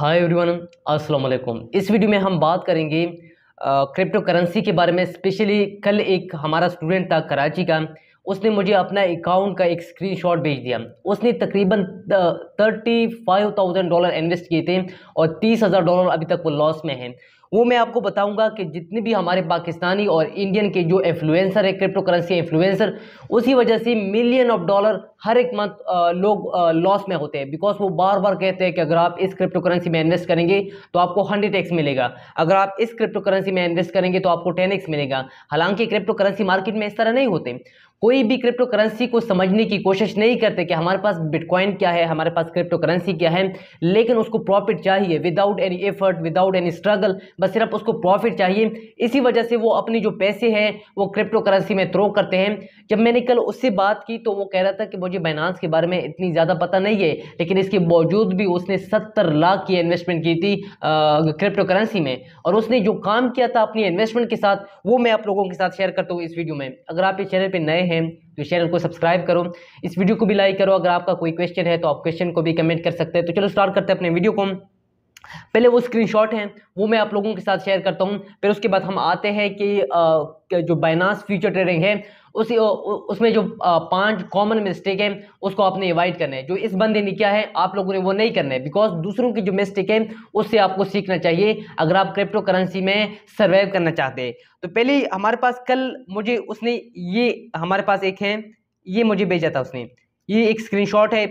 hi everyone अस्सलाम वालेकुम इस वीडियो में हम बात करेंगे क्रिप्टो करेंसी के बारे में स्पेशली कल एक हमारा स्टूडेंट था कराची का उसने मुझे अपना अकाउंट का एक स्क्रीनशॉट भेज दिया उसने तकरीबन thirty five thousand dollar invest किए थे और तीस हज़ार डॉलर अभी तक वो लॉस में है वो मैं आपको बताऊंगा कि जितने भी हमारे पाकिस्तानी और इंडियन के जो इन्फ्लुएंसर है क्रिप्टो करेंसी इन्फ्लुएंसर उसी वजह से मिलियन ऑफ डॉलर हर एक मंथ लोग लॉस में होते हैं बिकॉज वो बार बार कहते हैं कि अगर आप इस क्रिप्टो करेंसी में इन्वेस्ट करेंगे तो आपको हंड्रेड एक्स मिलेगा अगर आप इस क्रिप्टो करेंसी में इन्वेस्ट करेंगे तो आपको टेन एक्स मिलेगा हालांकि क्रिप्टो करेंसी मार्केट में इस तरह नहीं होते कोई भी क्रिप्टो करेंसी को समझने की कोशिश नहीं करते कि हमारे पास बिटकॉइन क्या है हमारे पास क्रिप्टो करेंसी क्या है लेकिन उसको प्रॉफिट चाहिए without any effort without any struggle बस सिर्फ उसको प्रॉफिट चाहिए इसी वजह से वो अपनी जो पैसे हैं वो क्रिप्टो करेंसी में थ्रो करते हैं जब मैंने कल उससे बात की तो वो कह रहा था कि मुझे बाइनांस के बारे में इतनी ज़्यादा पता नहीं है लेकिन इसके बावजूद भी उसने सत्तर लाख की इन्वेस्टमेंट की थी क्रिप्टो करेंसी में और उसने जो काम किया था अपनी इन्वेस्टमेंट के साथ वो मैं आप लोगों के साथ शेयर करता हूँ इस वीडियो में अगर आप इस चैनल पर नए हैं तो चैनल को सब्सक्राइब करो इस वीडियो को भी लाइक करो अगर आपका कोई क्वेश्चन है तो आप क्वेश्चन को भी कमेंट कर सकते हैं तो चलो स्टार्ट करते हैं अपने वीडियो को पहले वो स्क्रीनशॉट हैं वो मैं आप लोगों के साथ शेयर करता हूँ फिर उसके बाद हम आते हैं कि जो बाइनास फ्यूचर ट्रेडिंग है उस उसमें जो पांच कॉमन मिस्टेक हैं उसको आपने अवॉइड करना है जो इस बंदे ने किया है आप लोगों ने वो नहीं करना है बिकॉज दूसरों की जो मिस्टेक है उससे आपको सीखना चाहिए अगर आप क्रिप्टो करेंसी में सर्वाइव करना चाहते हैं तो पहले हमारे पास कल मुझे उसने ये हमारे पास एक है ये मुझे भेजा था उसने ये एक स्क्रीनशॉट है आ,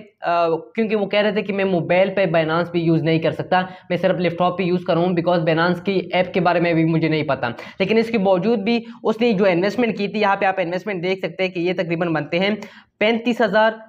क्योंकि वो कह रहे थे कि मैं मोबाइल पे बैनानस भी यूज़ नहीं कर सकता मैं सिर्फ लैपटॉप पे यूज़ कर रहा हूँ बिकॉज बैनानस की ऐप के बारे में भी मुझे नहीं पता लेकिन इसके बावजूद भी उसने जो इन्वेस्टमेंट की थी यहाँ पे आप इन्वेस्टमेंट देख सकते हैं कि ये तकरीबन बनते हैं पैंतीस हज़ार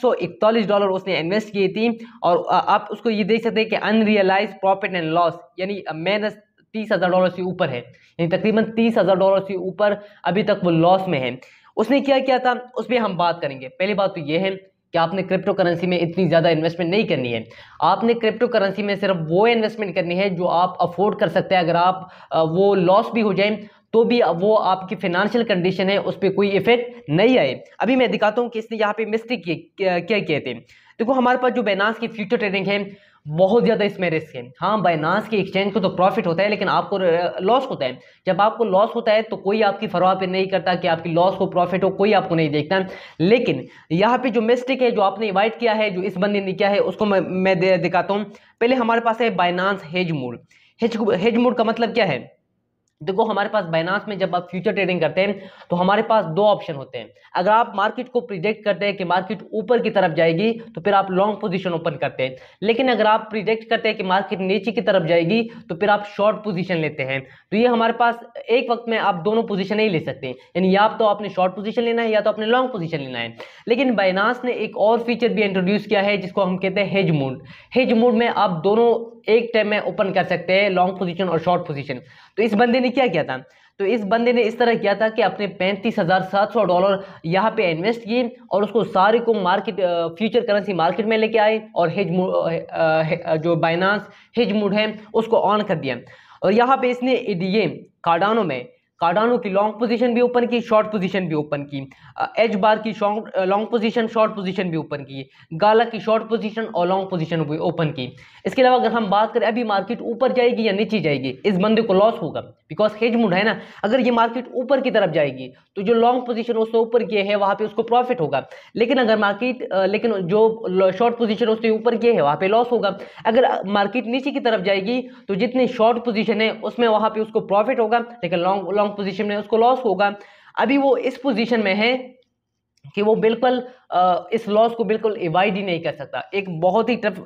सौ इकतालीस डॉलर उसने इन्वेस्ट की थी और आप उसको ये देख सकते हैं कि अनरियलाइज प्रॉफिट एंड लॉस यानी माइनस तीस हज़ार डॉलर से ऊपर है यानी तकरीबन तीस हज़ार डॉलर से ऊपर अभी तक वो लॉस में है उसने क्या क्या था उस पर हम बात करेंगे पहली बात तो ये है कि आपने क्रिप्टो करेंसी में इतनी ज़्यादा इन्वेस्टमेंट नहीं करनी है आपने क्रिप्टो करेंसी में सिर्फ वो इन्वेस्टमेंट करनी है जो आप अफोर्ड कर सकते हैं अगर आप वो लॉस भी हो जाए तो भी वो आपकी फिनेंशियल कंडीशन है उस पर कोई इफेक्ट नहीं आए अभी मैं दिखाता हूँ कि इसने यहाँ पे मिस्टेक किए क्या किए थे देखो हमारे पास जो बैनास की फ्यूचर ट्रेडिंग है बहुत ज़्यादा इसमें रिस्क है हाँ बाइनास के एक्सचेंज को तो प्रॉफिट होता है लेकिन आपको लॉस होता है जब आपको लॉस होता है तो कोई आपकी फरवाह पर नहीं करता कि आपकी लॉस हो प्रॉफिट हो कोई आपको नहीं देखता लेकिन यहाँ पे जो मिस्टेक है जो आपने इवाइट किया है जो इस बंदे ने किया है उसको मैं, मैं दिखाता हूँ पहले हमारे पास है Binance hedge mode hedge hedge mode का मतलब क्या है देखो हमारे पास बाइनास में जब आप फ्यूचर ट्रेडिंग करते हैं तो हमारे पास दो ऑप्शन होते हैं अगर आप मार्केट को प्रिजेक्ट करते हैं कि मार्केट ऊपर की तरफ जाएगी तो फिर आप लॉन्ग पोजीशन ओपन करते हैं लेकिन अगर आप प्रिजेक्ट करते हैं कि मार्केट नीचे की तरफ जाएगी तो फिर आप शॉर्ट पोजिशन लेते हैं तो ये हमारे पास एक वक्त में आप दोनों पोजिशन ही ले सकते हैं यानी या तो आपने शॉर्ट पोजिशन लेना है या तो आपने लॉन्ग पोजिशन लेना है लेकिन बाइनास ने एक और फीचर भी इंट्रोड्यूस किया है जिसको हम कहते हैं हेज मूड हेज मूड में आप दोनों एक टाइम में ओपन कर सकते हैं लॉन्ग पोजिशन और शॉर्ट पोजिशन तो इस बंदे ने क्या किया था तो इस बंदे ने इस तरह किया था कि अपने पैंतीस हज़ार सात सौ डॉलर यहाँ पे इन्वेस्ट किए और उसको सारे को मार्केट फ्यूचर करेंसी मार्केट में लेके आए और हिज जो बाइनांस हिज मूड है उसको ऑन कर दिया और यहाँ पे इसने ये कार्डानो में कार्डानो की लॉन्ग पोजीशन भी ओपन की शॉर्ट पोजीशन भी ओपन की एच uh, बार की लॉन्ग पोजीशन शॉर्ट पोजीशन भी ओपन की गाला की शॉर्ट पोजीशन और लॉन्ग पोजीशन भी ओपन की इसके अलावा अगर हम बात करें अभी मार्केट ऊपर जाएगी या नीचे जाएगी इस बंदे को लॉस होगा बिकॉज हेज मूड है ना अगर ये मार्केट ऊपर की तरफ जाएगी तो जो लॉन्ग पोजिशन उससे ऊपर किए है वहाँ पर उसको प्रॉफिट होगा लेकिन अगर मार्केट uh, लेकिन जो शॉर्ट पोजिशन उससे ऊपर किए है वहाँ पर लॉस होगा अगर मार्केट uh, नीचे की तरफ जाएगी तो जितनी शॉर्ट पोजिशन है उसमें वहाँ पर उसको प्रॉफिट होगा लेकिन लॉन्ग लॉन्ग स्ट्रॉन्ग पोजिशन में उसको लॉस होगा अभी वो इस पोजिशन में है कि वो बिल्कुल इस लॉस को बिल्कुल एवॉइड ही नहीं कर सकता एक बहुत ही टफ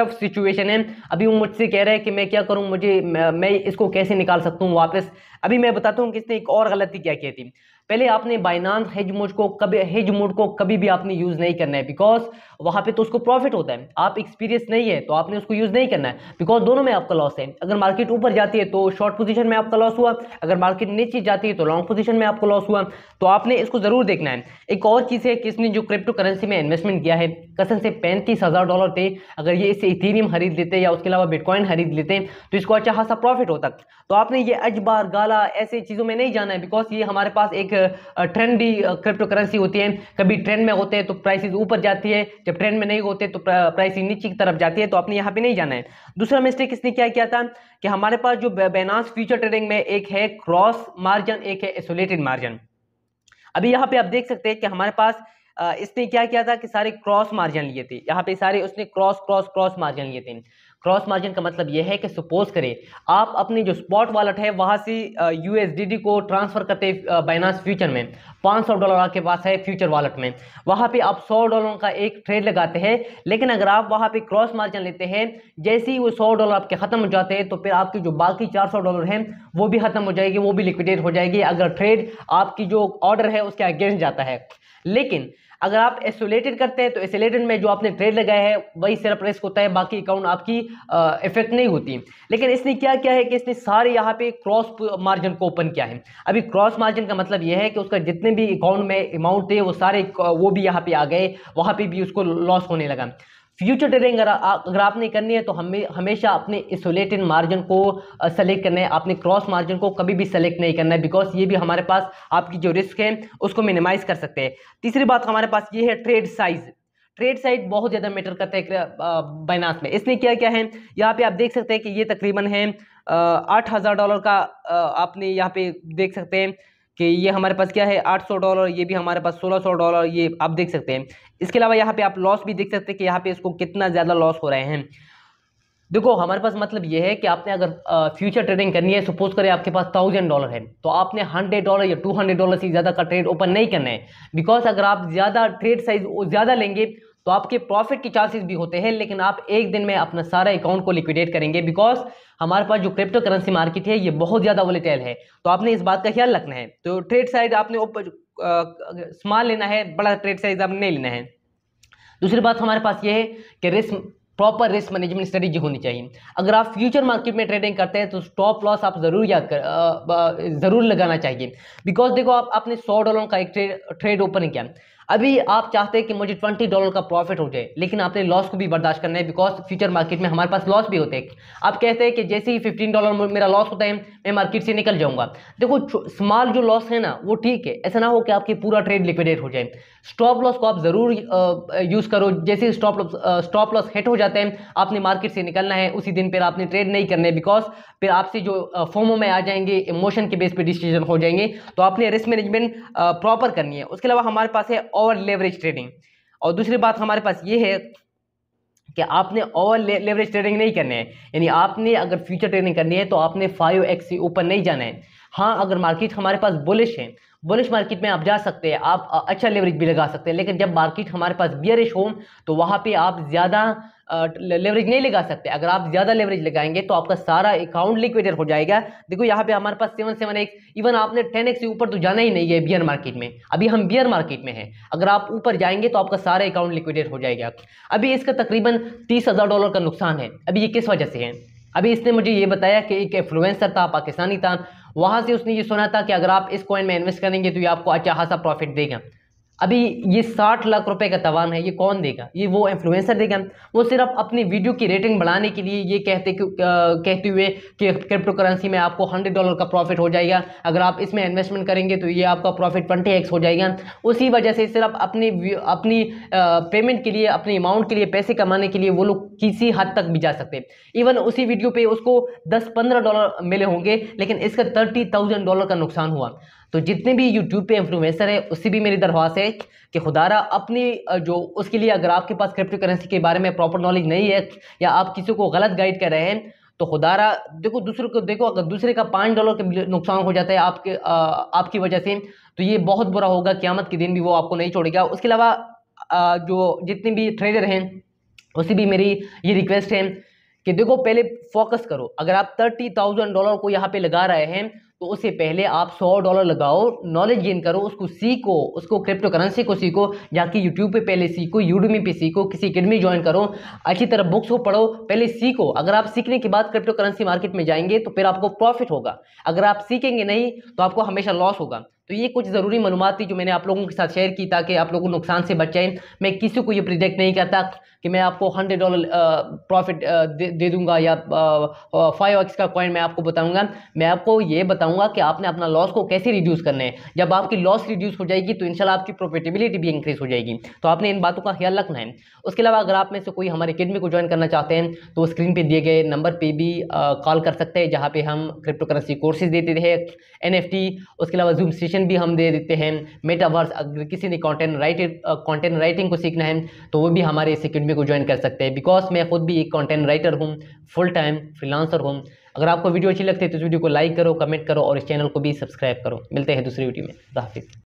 टफ सिचुएशन है अभी वो मुझसे कह रहे हैं कि मैं क्या करूं मुझे मैं इसको कैसे निकाल सकता हूं वापस अभी मैं बताता हूं कि इसने एक और गलती क्या की थी पहले आपने बाइनान हेज मोड को कभी हेज मोड को कभी भी आपने यूज़ नहीं करना है बिकॉज वहाँ पे तो उसको प्रॉफिट होता है आप एक्सपीरियंस नहीं है तो आपने उसको यूज़ नहीं करना है बिकॉज दोनों में आपका लॉस है अगर मार्केट ऊपर जाती है तो शॉर्ट पोजीशन में आपका लॉस हुआ अगर मार्केट नीचे जाती है तो लॉन्ग पोजिशन में आपका लॉस हुआ तो आपने इसको ज़रूर देखना है एक और चीज़ है कि इसने जो क्रिप्टो करेंसी में इन्वेस्टमेंट किया है कसन से पैंतीस हज़ार डॉलर थे अगर ये इसे इथेरियम खरीद लेते या उसके अलावा बिटकॉइन खरीद लेते तो इसको अच्छा खासा प्रॉफिट होता तो आपने ये अजबार गाला ऐसे चीज़ों में नहीं जाना है बिकॉज ये हमारे पास एक ट्रेंडी क्रिप्टो करेंसी होती है कभी ट्रेंड में होते हैं तो प्राइसेस ऊपर जाती है जब ट्रेंड में नहीं होते तो प्राइसेस नीचे की तरफ जाती है तो आपने यहाँ पर नहीं जाना है दूसरा मिस्टेक इसने क्या किया था कि हमारे पास जो बैनास फ्यूचर ट्रेडिंग में एक है क्रॉस मार्जिन एक है एसोलेटेड मार्जिन अभी यहाँ पे आप देख सकते हैं कि हमारे पास इसने क्या किया था कि सारे क्रॉस मार्जिन लिए थे यहाँ पे सारे उसने क्रॉस क्रॉस क्रॉस मार्जिन लिए थे क्रॉस मार्जिन का मतलब यह है कि सपोज करें आप अपने जो स्पॉट वॉलेट है वहाँ से यू को ट्रांसफ़र करते बाइनास फ्यूचर में 500 डॉलर आपके पास है फ्यूचर वॉलेट में वहाँ पे आप 100 डॉलर का एक ट्रेड लगाते हैं लेकिन अगर आप वहाँ पे क्रॉस मार्जिन लेते हैं जैसे ही वो 100 डॉलर आपके ख़त्म हो जाते हैं तो फिर आपकी जो बाकी चार डॉलर हैं वो भी ख़त्म हो जाएगी वो भी लिक्विडेट हो जाएगी अगर ट्रेड आपकी जो ऑर्डर है उसके अगेंस्ट जाता है लेकिन अगर आप एसोलेटेड करते हैं तो एसोलेटेड में जो आपने ट्रेड लगाया है वही सिर्फ रिस्क होता है बाकी अकाउंट आपकी इफेक्ट नहीं होती लेकिन इसने क्या क्या है कि इसने सारे यहाँ पे क्रॉस मार्जिन को ओपन किया है अभी क्रॉस मार्जिन का मतलब यह है कि उसका जितने भी अकाउंट में अमाउंट थे वो सारे वो भी यहाँ पे आ गए वहाँ पर भी उसको लॉस होने लगा फ्यूचर ट्रेडिंग अगर अगर आपने करनी है तो हमें हमेशा अपने इसोलेटेड मार्जिन को सेलेक्ट करना है आपने क्रॉस मार्जिन को कभी भी सेलेक्ट नहीं करना है बिकॉज ये भी हमारे पास आपकी जो रिस्क है उसको मिनिमाइज कर सकते हैं तीसरी बात हमारे पास ये है ट्रेड साइज़ ट्रेड साइज बहुत ज़्यादा मैटर करता है बाइनास में इसने क्या क्या है यहाँ पे आप देख सकते हैं कि ये तकरीबन है आठ हज़ार डॉलर का आपने यहाँ पे देख सकते हैं कि ये हमारे पास क्या है 800 डॉलर ये भी हमारे पास 1600 डॉलर ये आप देख सकते हैं इसके अलावा यहाँ पे आप लॉस भी देख सकते हैं कि यहाँ पे इसको कितना ज़्यादा लॉस हो रहे हैं देखो हमारे पास मतलब ये है कि आपने अगर फ्यूचर ट्रेडिंग करनी है सपोज करें आपके पास थाउजेंड डॉलर है तो आपने हंड्रेड डॉलर या टू हंड्रेड डॉलर से ज़्यादा का ट्रेड ओपन नहीं करना है बिकॉज अगर आप ज़्यादा ट्रेड साइज ज़्यादा लेंगे तो आपके प्रॉफिट के चांसेस भी होते हैं लेकिन आप एक दिन में अपना सारा अकाउंट को लिक्विडेट करेंगे बिकॉज हमारे पास जो क्रिप्टो करेंसी मार्केट है ये बहुत ज़्यादा वोलेटाइल है तो आपने इस बात का ख्याल रखना है तो ट्रेड साइज आपने स्मॉल लेना है बड़ा ट्रेड साइज आपने नहीं लेना है दूसरी बात हमारे पास ये है कि risk proper risk management strategy होनी चाहिए अगर आप फ्यूचर मार्केट में ट्रेडिंग करते हैं तो स्टॉप लॉस आप ज़रूर याद कर ज़रूर लगाना चाहिए बिकॉज देखो आप आपने सौ डॉलर का एक ट्रेड ट्रेड ओपन किया अभी आप चाहते हैं कि मुझे ट्वेंटी डॉलर का प्रॉफिट हो जाए लेकिन आपने लॉस को भी बर्दाश्त करना है बिकॉज फ्यूचर मार्केट में हमारे पास लॉस भी होते हैं आप कहते हैं कि जैसे ही फिफ्टीन डॉलर मेरा लॉस होता है मैं मार्केट से निकल जाऊंगा देखो स्मॉल जो लॉस है ना वो ठीक है ऐसा ना हो कि आपकी पूरा ट्रेड लिक्विडेट हो जाए स्टॉप लॉस को आप ज़रूर यूज़ करो जैसे ही stop loss stop loss hit हो जाते हैं आपने मार्केट से निकलना है उसी दिन फिर आपने ट्रेड नहीं करने बिकॉज फिर आपसे जो फॉर्मो में आ जाएंगे इमोशन के बेस पर डिसीजन हो जाएंगे तो आपने रिस्क मैनेजमेंट प्रॉपर करनी है उसके अलावा हमारे पास है ओवर लेवरेज ट्रेडिंग और दूसरी बात हमारे पास ये है कि आपने ओवर लेवरेज ट्रेडिंग नहीं करनी है यानी आपने अगर फ्यूचर ट्रेडिंग करनी है तो आपने फाइव एक्स से ऊपर नहीं जाना है हाँ अगर मार्केट हमारे पास बुलिश है बुलिश मार्केट में आप जा सकते हैं आप अच्छा लेवरेज भी लगा सकते हैं लेकिन जब मार्केट हमारे पास बियरिश हो तो वहाँ पे आप ज़्यादा लेवरेज नहीं लगा सकते अगर आप ज़्यादा लेवरेज लगाएंगे तो आपका सारा अकाउंट लिक्विडेड हो जाएगा देखो यहाँ पे हमारे पास सेवन सेवन एक्स इवन आपने टेन एक्स से ऊपर तो जाना ही नहीं है बियर मार्केट में अभी हम बियर मार्केट में हैं अगर आप ऊपर जाएंगे तो आपका सारा अकाउंट लिक्विडेड हो जाएगा अभी इसका तकरीबन तीस हज़ार डॉलर का नुकसान है अभी ये किस वजह से है अभी इसने मुझे ये बताया कि एक इन्फ्लुएंसर था पाकिस्तानी था वहां से उसने ये सुना था कि अगर आप इस कॉइन में इन्वेस्ट करेंगे तो ये आपको अच्छा खासा प्रॉफिट देगा अभी ये साठ लाख रुपए का तवान है ये कौन देगा ये वो इन्फ्लुएंसर देगा वो सिर्फ अपनी वीडियो की रेटिंग बढ़ाने के लिए ये कहते कहते हुए कि क्रिप्टो करेंसी में आपको हंड्रेड डॉलर का प्रॉफिट हो जाएगा अगर आप इसमें इन्वेस्टमेंट करेंगे तो ये आपका प्रॉफिट ट्वेंटी एक्स हो जाएगा उसी वजह से सिर्फ अपनी अपनी पेमेंट के लिए अपने अमाउंट के लिए पैसे कमाने के लिए वो लोग किसी हद तक भी जा सकते हैं इवन उसी वीडियो पर उसको दस पंद्रह डॉलर मिले होंगे लेकिन इसका थर्टी थाउजेंड डॉलर का नुकसान हुआ तो जितने भी यूट्यूब पे इन्फ्लुएंसर है उससे भी मेरी दरख्वास्त है कि खुदारा अपनी जो उसके लिए अगर आपके पास क्रिप्टो करेंसी के बारे में प्रॉपर नॉलेज नहीं है या आप किसी को गलत गाइड कर रहे हैं तो खुदारा देखो दूसरे को देखो अगर दूसरे का पाँच डॉलर का नुकसान हो जाता है आपके आपकी वजह से तो ये बहुत बुरा होगा क्यामत के दिन भी वो आपको नहीं छोड़ेगा उसके अलावा जो जितने भी ट्रेडर हैं उसे भी मेरी ये रिक्वेस्ट है कि देखो पहले फोकस करो अगर आप थर्टी थाउजेंड डॉलर को यहाँ पे लगा रहे हैं तो उससे पहले आप सौ डॉलर लगाओ नॉलेज गेन करो उसको सीखो उसको क्रिप्टो करेंसी को सीखो जाके यूट्यूब पे पहले सीखो यूडमी पे सीखो किसी अकेडमी ज्वाइन करो अच्छी तरह बुक्स को पढ़ो पहले सीखो अगर आप सीखने के बाद क्रिप्टो करेंसी मार्केट में जाएंगे तो फिर आपको प्रॉफिट होगा अगर आप सीखेंगे नहीं तो आपको हमेशा लॉस होगा तो ये कुछ ज़रूरी मालूम थी जो मैंने आप लोगों के साथ शेयर की ताकि आप लोगों को नुकसान से बच जाए मैं किसी को ये प्रिडिक्ट नहीं करता कि मैं आपको हंड्रेड डॉलर प्रॉफिट दे, दूंगा या फाइव एक्स का कॉइन मैं आपको बताऊंगा मैं आपको ये बताऊंगा कि आपने अपना लॉस को कैसे रिड्यूस करना है जब आपकी लॉस रिड्यूस हो जाएगी तो इनशाला आपकी प्रॉफिटेबिलिटी भी इंक्रीज हो जाएगी तो आपने इन बातों का ख्याल रखना है उसके अलावा अगर आप में से कोई हमारे अकेडमी को ज्वाइन करना चाहते हैं तो स्क्रीन पर दिए गए नंबर पर भी कॉल कर सकते हैं जहाँ पर हम क्रिप्टो करेंसी कोर्सेज देते हैं एन उसके अलावा जूम सेशन भी हम दे देते हैं मेटावर्स अगर किसी ने कॉन्टेंट राइटिंग कॉन्टेंट राइटिंग को सीखना है तो वो भी हमारे इस अकेडमी में को ज्वाइन कर सकते हैं बिकॉज मैं खुद भी एक कंटेंट राइटर हूँ फुल टाइम फ्रीलांसर हूँ अगर आपको वीडियो अच्छी लगती है तो इस वीडियो को लाइक करो कमेंट करो और इस चैनल को भी सब्सक्राइब करो मिलते हैं दूसरी वीडियो में हाफिज़